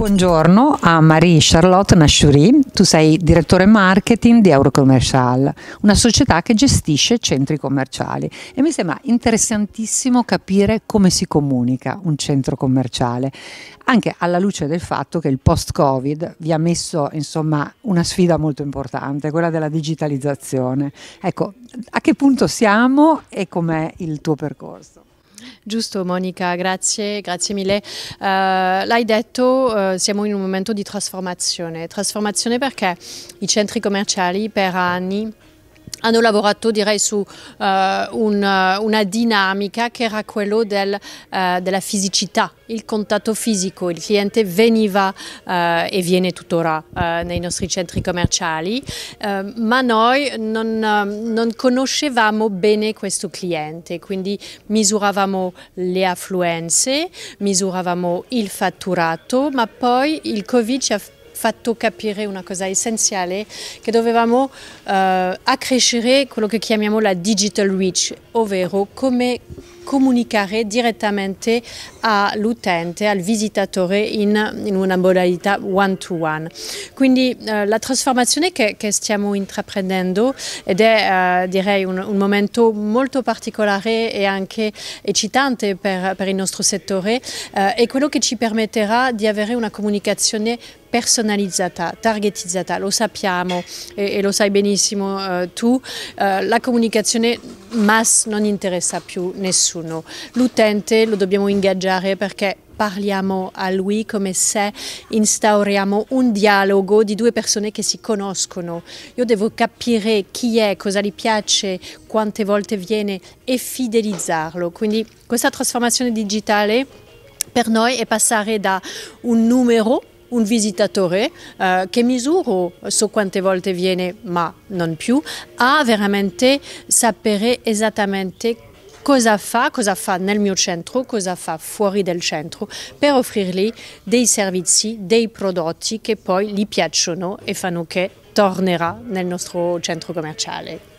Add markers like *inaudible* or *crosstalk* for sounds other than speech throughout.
Buongiorno a Marie-Charlotte Nasciuri, tu sei direttore marketing di Eurocommercial, una società che gestisce centri commerciali e mi sembra interessantissimo capire come si comunica un centro commerciale, anche alla luce del fatto che il post-Covid vi ha messo insomma, una sfida molto importante, quella della digitalizzazione. Ecco, a che punto siamo e com'è il tuo percorso? Giusto Monica, grazie, grazie mille. Uh, L'hai detto, uh, siamo in un momento di trasformazione. Trasformazione perché i centri commerciali per anni hanno lavorato direi su uh, un, eh, una dinamica che era quella del, uh, della fisicità, il contatto fisico, il cliente veniva uh, e viene tuttora nei nostri centri commerciali, ma noi non, non, conoscevamo bene questo cliente, quindi misuravamo le affluenze, misuravamo il fatturato, ma poi il Covid ci ha fatto capire una cosa essenziale, che dovevamo eh, accrescere quello che chiamiamo la digital reach, ovvero come comunicare direttamente all'utente, al visitatore in, in una modalità one-to-one. Quindi eh, la trasformazione che, che, stiamo intraprendendo ed è eh, direi un, un, momento molto particolare e anche eccitante per, per il nostro settore eh, è quello che ci permetterà di avere una comunicazione personalizzata, targetizzata, lo sappiamo e, e lo sai benissimo eh, tu, eh, la comunicazione mass non interessa più nessuno. L'utente lo dobbiamo ingaggiare perché parliamo a lui come se instauriamo un dialogo di due persone che si conoscono. Io devo capire chi è, cosa gli piace, quante volte viene e fidelizzarlo. Quindi questa trasformazione digitale per noi è passare da un numero un visitatore eh, che misuro so quante volte viene, ma non più, a veramente sapere esattamente cosa fa, cosa fa nel mio centro, cosa fa fuori del centro, per offrirgli dei servizi, dei prodotti che poi gli piacciono e fanno che tornerà nel nostro centro commerciale.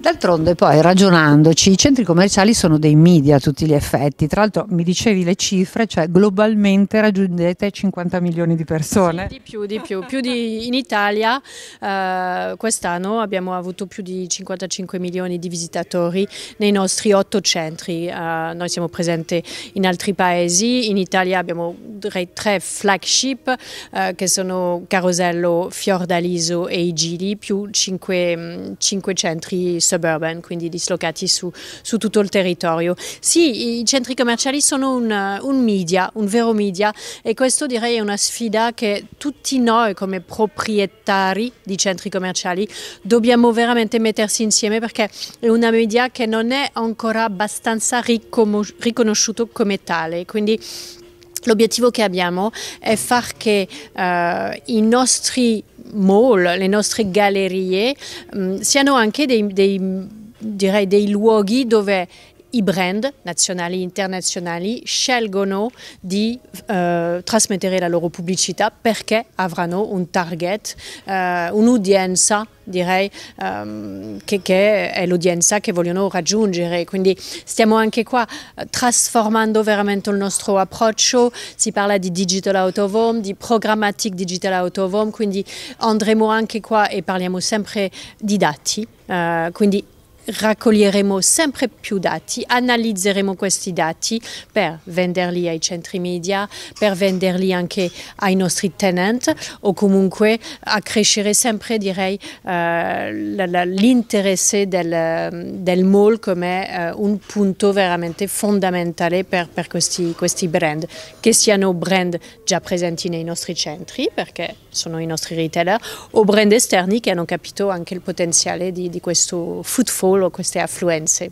D'altronde poi ragionandoci, i centri commerciali sono dei media a tutti gli effetti, tra l'altro mi dicevi le cifre, cioè globalmente raggiungete 50 milioni di persone. Sì, di più, di più, più di, in Italia eh, quest'anno abbiamo avuto più di 55 milioni di visitatori nei nostri otto centri, eh, noi siamo presenti in altri paesi, in Italia abbiamo tre, flagship eh, che sono Carosello, Fiordaliso e Igili, più 5, 5 mm, centri suburban, quindi dislocati su, su tutto il territorio. Sì, i centri commerciali sono un, un media, un vero media e questo direi è una sfida che tutti noi come proprietari di centri commerciali dobbiamo veramente mettersi insieme perché è una media che non è ancora abbastanza riconosciuto come tale. Quindi L'obiettivo che abbiamo è far che eh, i nostri mall, le nostre gallerie, mh, mm, siano anche dei, dei direi dei luoghi dove i brand nazionali e internazionali scelgono di eh, trasmettere la loro pubblicità perché avranno un target, eh, un'udienza direi um, che, che, è l'udienza che vogliono raggiungere. Quindi stiamo anche qua eh, trasformando veramente il nostro approccio, si parla di digital out of home, di programmatic digital out of home, quindi andremo anche qua e parliamo sempre di dati, uh, quindi raccoglieremo sempre più dati, analizzeremo questi dati per venderli ai centri media, per venderli anche ai nostri tenant o comunque accrescere sempre direi eh, l'interesse del, del, mall come eh, un punto veramente fondamentale per, per questi, questi brand, che siano brand già presenti nei nostri centri perché sono i nostri retailer o brand esterni che hanno capito anche il potenziale di, di questo footfall solo queste affluenze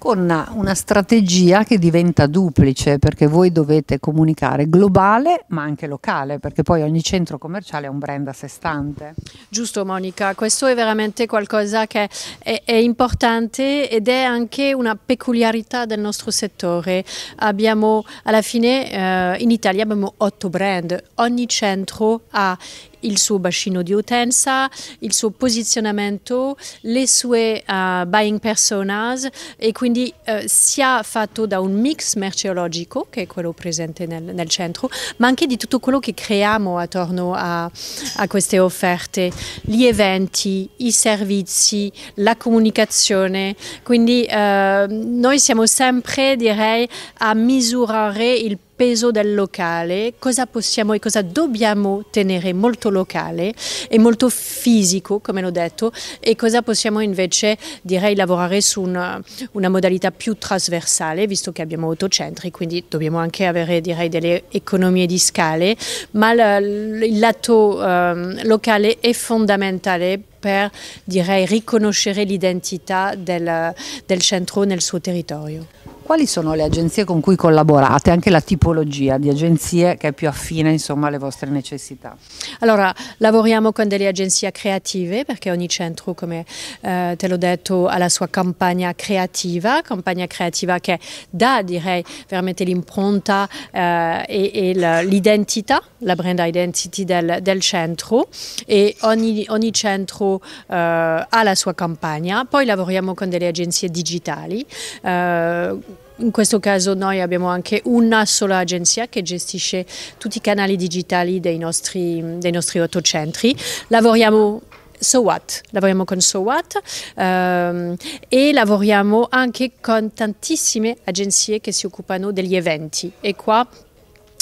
con una strategia che diventa duplice perché voi dovete comunicare globale ma anche locale perché poi ogni centro commerciale è un brand a sé stante. Giusto Monica, questo è veramente qualcosa che è, è importante ed è anche una peculiarità del nostro settore. Abbiamo alla fine eh, in Italia abbiamo otto brand, ogni centro ha il suo bacino di utenza, il suo posizionamento, le sue uh, buying personas e quindi uh, sia fatto da un mix merceologico, che è quello presente nel, nel centro, ma anche di tutto quello che creiamo attorno a, a queste offerte, gli eventi, i servizi, la comunicazione. Quindi uh, noi siamo sempre, direi, a misurare il peso del locale, cosa possiamo e cosa dobbiamo tenere molto locale e molto fisico, come l'ho detto, e cosa possiamo invece, direi, lavorare su una, una modalità più trasversale, visto che abbiamo otto centri, quindi dobbiamo anche avere, direi, delle economie di scale, ma il lato eh, locale è fondamentale per direi riconoscere l'identità del, del centro nel suo territorio quali sono le agenzie con cui collaborate, anche la tipologia di agenzie che è più affine insomma, alle vostre necessità? Allora, lavoriamo con delle agenzie creative perché ogni centro, come eh, te l'ho detto, ha la sua campagna creativa, campagna creativa che dà direi veramente l'impronta eh, e, e l'identità, la brand identity del, del centro e ogni, ogni centro eh, ha la sua campagna. Poi lavoriamo con delle agenzie digitali. Uh, in questo caso noi abbiamo anche una sola agenzia che gestisce tutti i canali digitali dei nostri, dei nostri otto centri. Lavoriamo So What, lavoriamo con So What um, e lavoriamo anche con tantissime agenzie che si occupano degli eventi e qua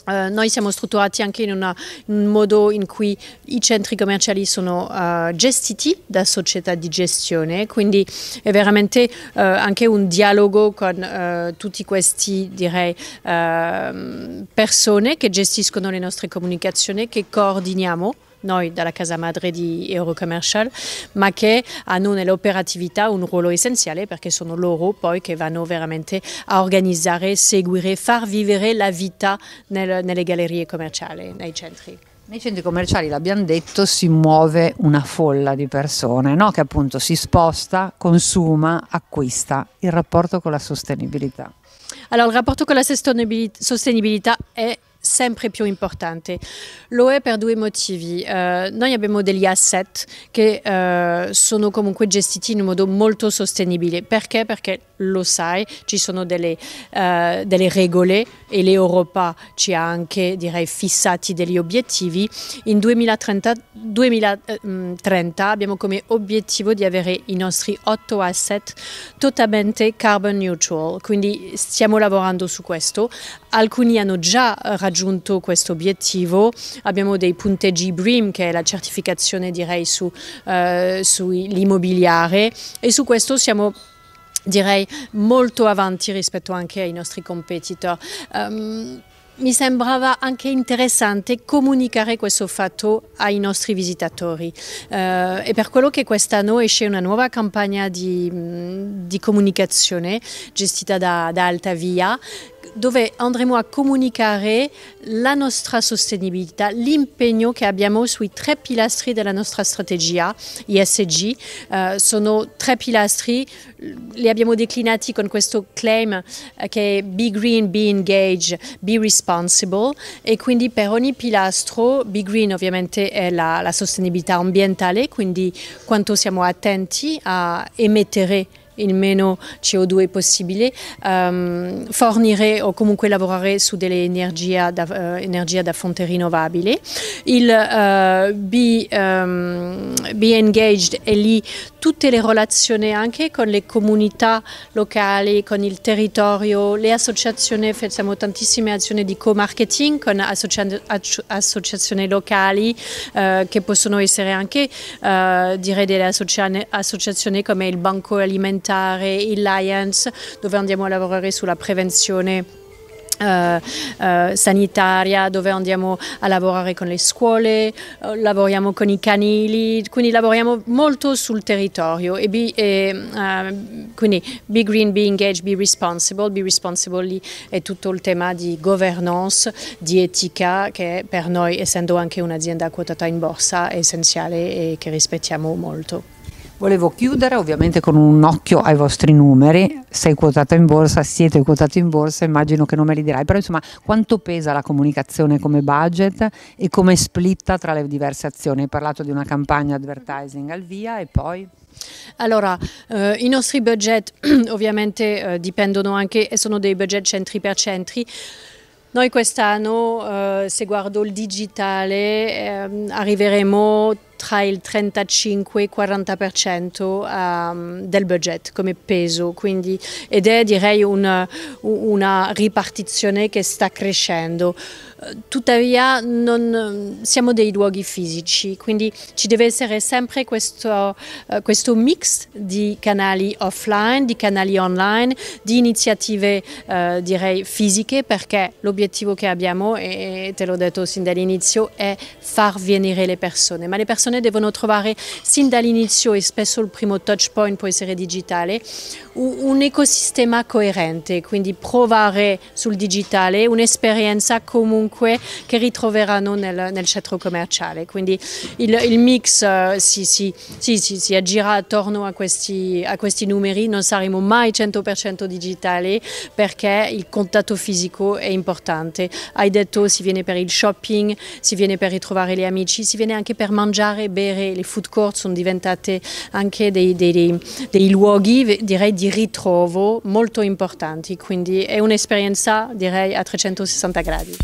Uh, noi siamo strutturati anche in, una, in, un modo in cui i centri commerciali sono uh, gestiti da società di gestione, quindi è veramente uh, anche un dialogo con tutti questi direi, ehm, persone che gestiscono le nostre comunicazioni, che coordiniamo noi dalla Casa Madre di Eurocommercial, ma che hanno nell'operatività un ruolo essenziale perché sono loro poi che vanno veramente a organizzare, seguire, far vivere la vita nel, nelle gallerie commerciali, nei centri. Nei centri commerciali, l'abbiamo detto, si muove una folla di persone no? che appunto si sposta, consuma, acquista il rapporto con la sostenibilità. Allora, il rapporto con la sostenibilità è sempre più importante. Lo è per due motivi. Eh, noi abbiamo degli asset che eh, sono comunque gestiti in un modo molto sostenibile. Perché? Perché lo sai, ci sono delle, eh, delle regole e l'Europa ci ha anche, direi, fissati degli obiettivi. In 2030, 2030 abbiamo come obiettivo di avere i nostri otto asset totalmente carbon neutral, quindi stiamo lavorando su questo. Alcuni hanno già raggiunto raggiunto questo obiettivo. Abbiamo dei punteggi BRIM, che è la certificazione direi sull'immobiliare eh, e su questo siamo direi molto avanti rispetto anche ai nostri competitor. Um, mi sembrava anche interessante comunicare questo fatto ai nostri visitatori uh, e per quello che quest'anno esce una nuova campagna di, di comunicazione gestita da, da Altavia dove andremo a comunicare la nostra sostenibilità, l'impegno che abbiamo sui tre pilastri della nostra strategia ISG. Eh, sono tre pilastri, li abbiamo declinati con questo claim eh, che è Be Green, Be Engaged, Be Responsible e quindi per ogni pilastro, Be Green ovviamente è la, la sostenibilità ambientale, quindi quanto siamo attenti a emettere il meno CO2 possibile, um, fornire o comunque lavorare su dell'energia da, uh, energia da fonte rinnovabile. Il uh, be, um, be Engaged è lì tutte le relazioni anche con le comunità locali, con il territorio, le associazioni, facciamo tantissime azioni di co-marketing con associ associazioni locali eh, che possono essere anche eh, dire delle associazioni, associazioni come il Banco Alimentare, il Lions, dove andiamo a lavorare sulla prevenzione eh, eh, sanitaria dove andiamo a lavorare con le scuole, eh, lavoriamo con i canili, quindi lavoriamo molto sul territorio e, be, eh, quindi be green, be engaged, be responsible, be responsible è tutto il tema di governance, di etica che per noi essendo anche un'azienda quotata in borsa è essenziale e che rispettiamo molto. Volevo chiudere ovviamente con un occhio ai vostri numeri, sei quotato in borsa, siete quotato in borsa, immagino che non me li dirai, però insomma quanto pesa la comunicazione come budget e come splitta tra le diverse azioni? Hai parlato di una campagna advertising al via e poi... Allora, eh, i nostri budget *clears throat* ovviamente eh, dipendono anche e sono dei budget centri per centri. Noi quest'anno, eh, se guardo il digitale, ehm, arriveremo tra il 35 e il 40% per um, del budget come peso, quindi, ed è direi una, una ripartizione che sta crescendo. Tuttavia non, siamo dei luoghi fisici, quindi ci deve essere sempre questo, uh, questo mix di canali offline, di canali online, di iniziative uh, direi fisiche perché l'obiettivo che abbiamo, e te l'ho detto sin dall'inizio, è far venire le persone, ma le persone persone devono trovare sin dall'inizio e spesso il primo touch point può essere digitale, un ecosistema coerente, quindi provare sul digitale un'esperienza comunque che ritroveranno nel, nel centro commerciale. Quindi il, il mix uh, si, si, si, si, aggira attorno a questi, a questi numeri, non saremo mai 100% digitali perché il contatto fisico è importante. Hai detto si viene per il shopping, si viene per ritrovare gli amici, si viene anche per mangiare mangiare, bere, le food court sono diventate anche dei, dei, dei luoghi direi, di ritrovo molto importanti, quindi è un'esperienza direi a 360 gradi.